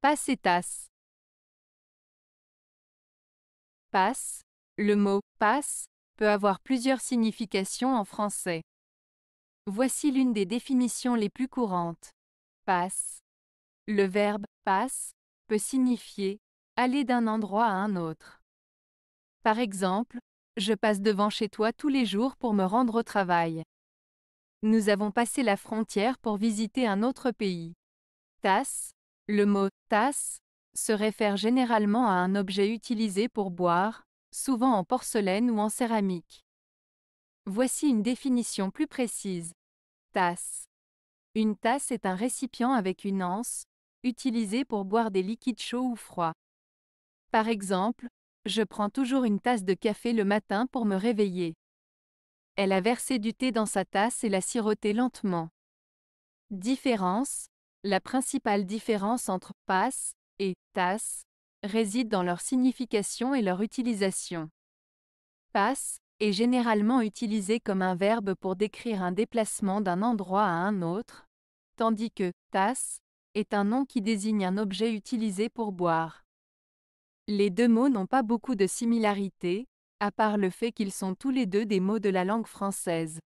Passe et tasse. Passe. Le mot passe peut avoir plusieurs significations en français. Voici l'une des définitions les plus courantes. Passe. Le verbe passe peut signifier aller d'un endroit à un autre. Par exemple, je passe devant chez toi tous les jours pour me rendre au travail. Nous avons passé la frontière pour visiter un autre pays. Tasse le mot tasse se réfère généralement à un objet utilisé pour boire, souvent en porcelaine ou en céramique. Voici une définition plus précise. Tasse. Une tasse est un récipient avec une anse, utilisé pour boire des liquides chauds ou froids. Par exemple, je prends toujours une tasse de café le matin pour me réveiller. Elle a versé du thé dans sa tasse et l'a siroté lentement. Différence la principale différence entre passe et tasse réside dans leur signification et leur utilisation. Passe est généralement utilisé comme un verbe pour décrire un déplacement d'un endroit à un autre, tandis que tasse est un nom qui désigne un objet utilisé pour boire. Les deux mots n'ont pas beaucoup de similarités, à part le fait qu'ils sont tous les deux des mots de la langue française.